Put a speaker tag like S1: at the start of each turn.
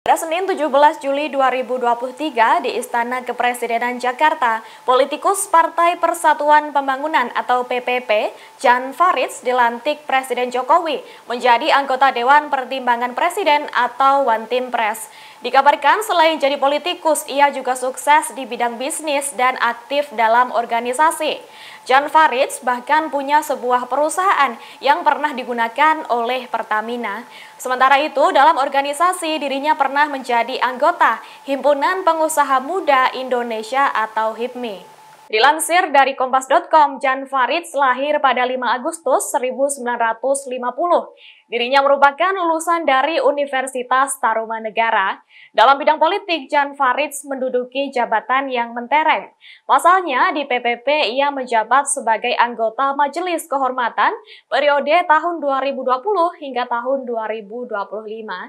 S1: Pada Senin 17 Juli 2023 di Istana Kepresidenan Jakarta, politikus Partai Persatuan Pembangunan atau PPP, Jan Faridz dilantik Presiden Jokowi menjadi anggota Dewan Pertimbangan Presiden atau One Team Press. Dikabarkan selain jadi politikus, ia juga sukses di bidang bisnis dan aktif dalam organisasi. Jan Faridz bahkan punya sebuah perusahaan yang pernah digunakan oleh Pertamina. Sementara itu, dalam organisasi dirinya pernah pernah menjadi anggota Himpunan Pengusaha Muda Indonesia atau HIPMI. Dilansir dari Kompas.com, Jan Farid lahir pada 5 Agustus 1950. Dirinya merupakan lulusan dari Universitas Tarumanegara. Dalam bidang politik, Jan Farid menduduki jabatan yang mentereng. Pasalnya, di PPP ia menjabat sebagai anggota Majelis Kehormatan periode tahun 2020 hingga tahun 2025.